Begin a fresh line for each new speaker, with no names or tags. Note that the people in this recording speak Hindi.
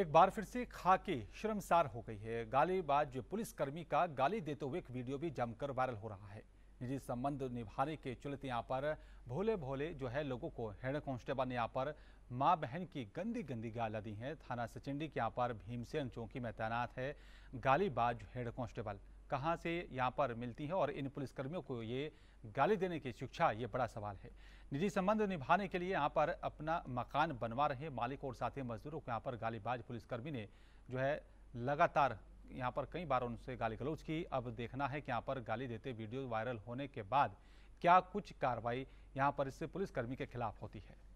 एक बार फिर से खाकी शर्मसार हो गई है गालीबाज पुलिसकर्मी का गाली देते हुए एक वीडियो भी जमकर वायरल हो रहा है निजी संबंध निभाने के चलते यहाँ पर भोले भोले जो है लोगों को हेड कांस्टेबल ने यहाँ पर माँ बहन की गंदी गंदी गाला दी हैं थाना सचिंडी के यहाँ पर भीमसेन चौकी में तैनात है गालीबाज हेड कांस्टेबल कहां से यहाँ पर मिलती है और इन पुलिसकर्मियों को ये गाली देने की शिक्षा ये बड़ा सवाल है निजी संबंध निभाने के लिए यहाँ पर अपना मकान बनवा रहे मालिक और साथी मजदूरों को यहाँ पर गालीबाज पुलिसकर्मी ने जो है लगातार यहाँ पर कई बार उनसे गाली गलौज की अब देखना है कि यहाँ पर गाली देते वीडियो वायरल होने के बाद क्या कुछ कार्रवाई यहाँ पर इससे पुलिसकर्मी के खिलाफ होती है